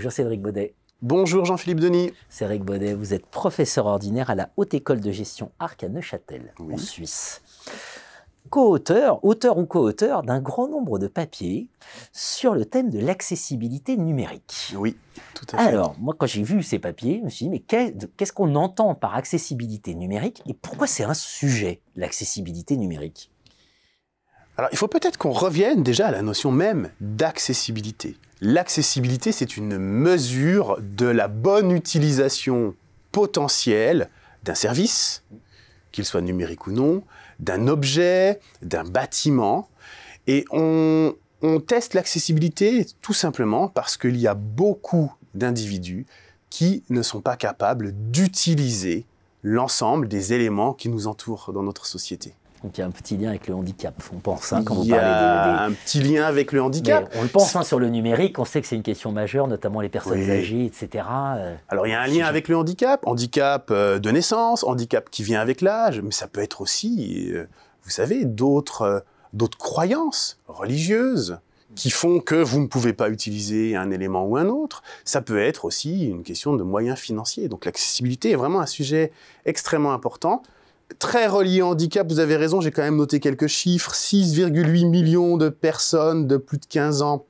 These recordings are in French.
Bonjour Cédric Baudet. Bonjour Jean-Philippe Denis. Cédric Baudet, vous êtes professeur ordinaire à la Haute École de Gestion Arc à Neuchâtel, en Suisse. Co-auteur, auteur ou co-auteur d'un grand nombre de papiers sur le thème de l'accessibilité numérique. Oui, tout à fait. Alors, moi, quand j'ai vu ces papiers, je me suis dit, mais qu'est-ce qu'on entend par accessibilité numérique et pourquoi c'est un sujet, l'accessibilité numérique alors il faut peut-être qu'on revienne déjà à la notion même d'accessibilité. L'accessibilité, c'est une mesure de la bonne utilisation potentielle d'un service, qu'il soit numérique ou non, d'un objet, d'un bâtiment. Et on, on teste l'accessibilité tout simplement parce qu'il y a beaucoup d'individus qui ne sont pas capables d'utiliser l'ensemble des éléments qui nous entourent dans notre société. Donc il y a un petit lien avec le handicap, on pense, hein, quand vous parlez des, a Un petit lien avec le handicap. on le pense hein, sur le numérique, on sait que c'est une question majeure, notamment les personnes âgées, etc. Euh, Alors il y a un lien avec le handicap, handicap euh, de naissance, handicap qui vient avec l'âge, mais ça peut être aussi, euh, vous savez, d'autres croyances religieuses qui font que vous ne pouvez pas utiliser un élément ou un autre. Ça peut être aussi une question de moyens financiers. Donc l'accessibilité est vraiment un sujet extrêmement important très relié au handicap, vous avez raison, j'ai quand même noté quelques chiffres. 6,8 millions de personnes de plus de 15 ans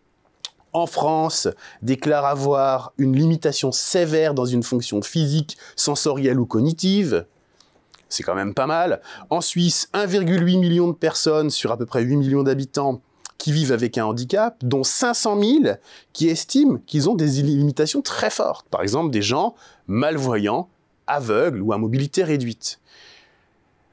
en France déclarent avoir une limitation sévère dans une fonction physique, sensorielle ou cognitive. C'est quand même pas mal. En Suisse, 1,8 million de personnes sur à peu près 8 millions d'habitants qui vivent avec un handicap, dont 500 000 qui estiment qu'ils ont des limitations très fortes. Par exemple, des gens malvoyants, aveugles ou à mobilité réduite.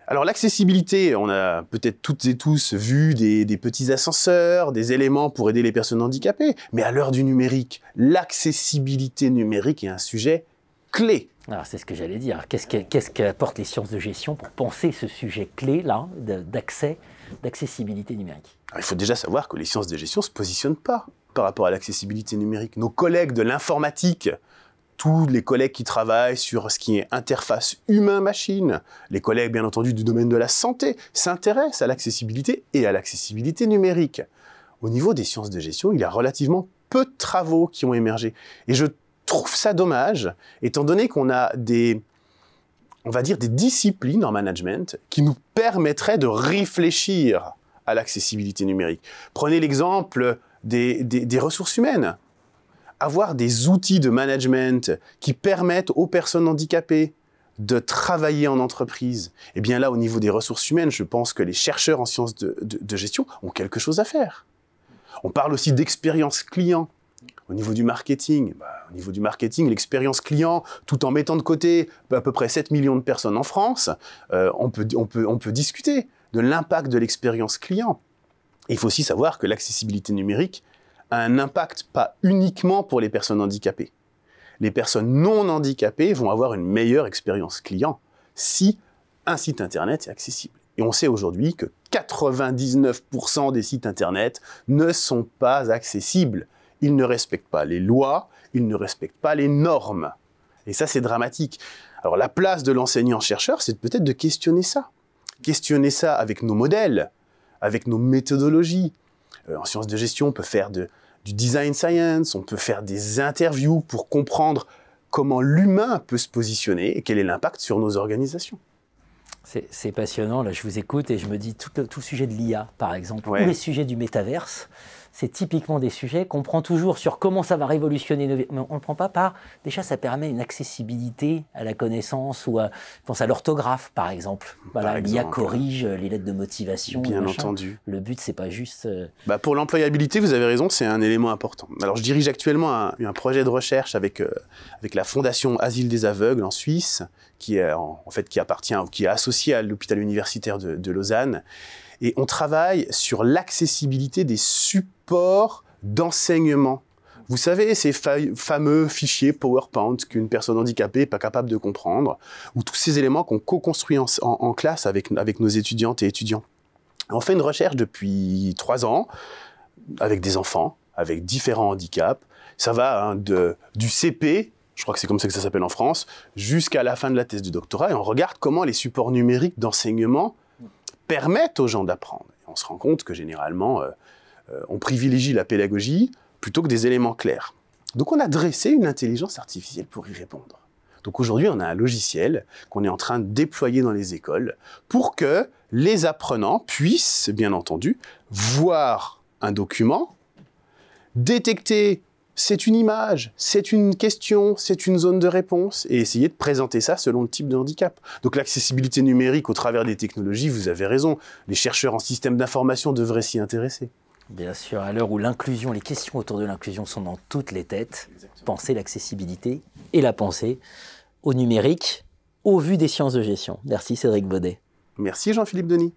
Alors l'accessibilité, on a peut-être toutes et tous vu des, petits ascenseurs, des éléments pour aider les personnes handicapées, mais à l'heure du numérique, l'accessibilité numérique est un sujet clé. Alors ah, c'est ce que j'allais dire. Qu'est-ce qu'apportent les sciences de gestion pour penser ce sujet clé là d'accès, d'accessibilité numérique ah, Il faut déjà savoir que les sciences de gestion se positionnent pas par rapport à l'accessibilité numérique. Nos collègues de l'informatique tous les collègues qui travaillent sur ce qui est interface humain-machine, les collègues bien entendu du domaine de la santé s'intéressent à l'accessibilité et à l'accessibilité numérique. Au niveau des sciences de gestion, il y a relativement peu de travaux qui ont émergé. Et je trouve ça dommage, étant donné qu'on a des, on va dire, des disciplines en management qui nous permettraient de réfléchir à l'accessibilité numérique. Prenez l'exemple des ressources humaines avoir des outils de management qui permettent aux personnes handicapées de travailler en entreprise, Et eh bien là, au niveau des ressources humaines, je pense que les chercheurs en sciences de, gestion ont quelque chose à faire. On parle aussi d'expérience client. Au niveau du marketing, bah, au niveau du marketing, l'expérience client, tout en mettant de côté bah, à peu près 7 millions de personnes en France, euh, on, peut, discuter de l'impact de l'expérience client. il faut aussi savoir que l'accessibilité numérique, un impact pas uniquement pour les personnes handicapées. Les personnes non handicapées vont avoir une meilleure expérience client si un site Internet est accessible. Et on sait aujourd'hui que 99% des sites Internet ne sont pas accessibles. Ils ne respectent pas les lois, ils ne respectent pas les normes. Et ça, c'est dramatique. Alors la place de l'enseignant-chercheur, c'est peut-être de questionner ça. Questionner ça avec nos modèles, avec nos méthodologies, euh, en sciences de gestion, on peut faire du design science, on peut faire des interviews pour comprendre comment l'humain peut se positionner et quel est l'impact sur nos organisations. C'est passionnant, là je vous écoute et je me dis tout le, sujet de l'IA par exemple, ou les sujets du métaverse, c'est typiquement des sujets qu'on prend toujours sur comment ça va révolutionner nos vies, mais on ne le prend pas par, déjà ça permet une accessibilité à la connaissance ou à, pense à l'orthographe par exemple. Voilà, l'IA corrige les lettres de motivation. Bien entendu. Le but c'est pas juste... Euh, bah pour l'employabilité, vous avez raison, c'est un élément important. Alors je dirige actuellement un, projet de recherche avec, euh, avec la Fondation Asile des aveugles en Suisse, qui, est, en, fait, qui appartient qui est associée à l'hôpital universitaire de Lausanne et on travaille sur l'accessibilité des supports d'enseignement. Vous savez, ces fameux fichiers PowerPoint qu'une personne handicapée n'est pas capable de comprendre, ou tous ces éléments qu'on co-construit en, classe avec, nos étudiantes et étudiants. On fait une recherche depuis trois ans avec des enfants, avec différents handicaps. Ça va hein, du CP, je crois que c'est comme ça que ça s'appelle en France, jusqu'à la fin de la thèse du doctorat, et on regarde comment les supports numériques d'enseignement permettent aux gens d'apprendre. On se rend compte que généralement, euh, euh, on privilégie la pédagogie plutôt que des éléments clairs. Donc on a dressé une intelligence artificielle pour y répondre. Donc aujourd'hui, on a un logiciel qu'on est en train de déployer dans les écoles pour que les apprenants puissent, bien entendu, voir un document, détecter c'est une image, c'est une question, c'est une zone de réponse, et essayer de présenter ça selon le type de handicap. Donc l'accessibilité numérique au travers des technologies, vous avez raison, les chercheurs en système d'information devraient s'y intéresser. Bien sûr, à l'heure où l'inclusion, les questions autour de l'inclusion sont dans toutes les têtes, pensez penser l'accessibilité et la pensée au numérique au vu des sciences de gestion. Merci Cédric Baudet. Merci Jean-Philippe Denis.